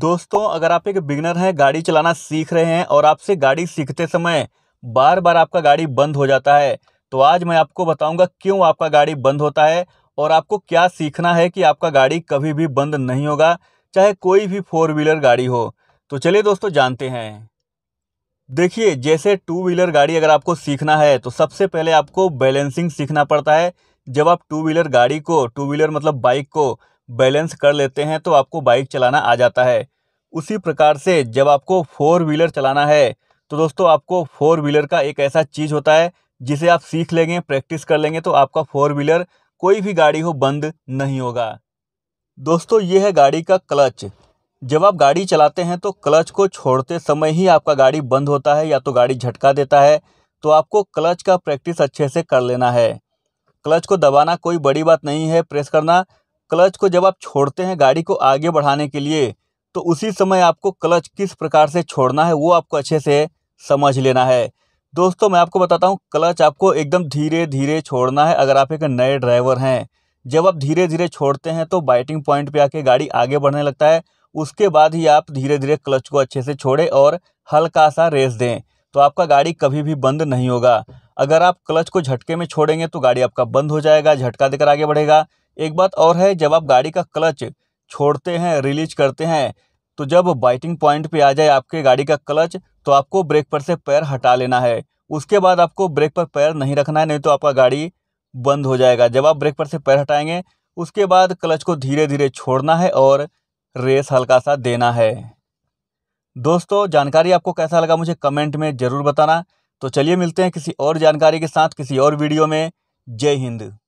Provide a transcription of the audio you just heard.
दोस्तों अगर आप एक बिगनर हैं गाड़ी चलाना सीख रहे हैं और आपसे गाड़ी सीखते समय बार बार आपका गाड़ी बंद हो जाता है तो आज मैं आपको बताऊंगा क्यों आपका गाड़ी बंद होता है और आपको क्या सीखना है कि आपका गाड़ी कभी भी बंद नहीं होगा चाहे कोई भी फोर व्हीलर गाड़ी हो तो चलिए दोस्तों जानते हैं देखिए जैसे टू व्हीलर गाड़ी अगर आपको सीखना है तो सबसे पहले आपको बैलेंसिंग सीखना पड़ता है जब आप टू व्हीलर गाड़ी को टू व्हीलर मतलब बाइक को बैलेंस कर लेते हैं तो आपको बाइक चलाना आ जाता है उसी प्रकार से जब आपको फोर व्हीलर चलाना है तो दोस्तों आपको फोर व्हीलर का एक ऐसा चीज़ होता है जिसे आप सीख लेंगे प्रैक्टिस कर लेंगे तो आपका फोर व्हीलर कोई भी गाड़ी हो बंद नहीं होगा दोस्तों ये है गाड़ी का क्लच जब आप गाड़ी चलाते हैं तो क्लच को छोड़ते समय ही आपका गाड़ी बंद होता है या तो गाड़ी झटका देता है तो आपको क्लच का प्रैक्टिस अच्छे से कर लेना है क्लच को दबाना कोई बड़ी बात नहीं है प्रेस करना क्लच को जब आप छोड़ते हैं गाड़ी को आगे बढ़ाने के लिए तो उसी समय आपको क्लच किस प्रकार से छोड़ना है वो आपको अच्छे से समझ लेना है दोस्तों मैं आपको बताता हूँ क्लच आपको एकदम धीरे धीरे छोड़ना है अगर आप एक नए ड्राइवर हैं जब आप धीरे धीरे छोड़ते हैं तो बाइटिंग पॉइंट पे आके गाड़ी आगे बढ़ने लगता है उसके बाद ही आप धीरे धीरे क्लच को अच्छे से छोड़ें और हल्का सा रेस दें तो आपका गाड़ी कभी भी बंद नहीं होगा अगर आप क्लच को झटके में छोड़ेंगे तो गाड़ी आपका बंद हो जाएगा झटका देकर आगे बढ़ेगा एक बात और है जब आप गाड़ी का क्लच छोड़ते हैं रिलीज करते हैं तो जब बाइटिंग पॉइंट पे आ जाए आपके गाड़ी का क्लच तो आपको ब्रेक पर से पैर हटा लेना है उसके बाद आपको ब्रेक पर पैर नहीं रखना है नहीं तो आपका गाड़ी बंद हो जाएगा जब आप ब्रेक पर से पैर हटाएंगे उसके बाद क्लच को धीरे धीरे छोड़ना है और रेस हल्का सा देना है दोस्तों जानकारी आपको कैसा लगा मुझे कमेंट में ज़रूर बताना तो चलिए मिलते हैं किसी और जानकारी के साथ किसी और वीडियो में जय हिंद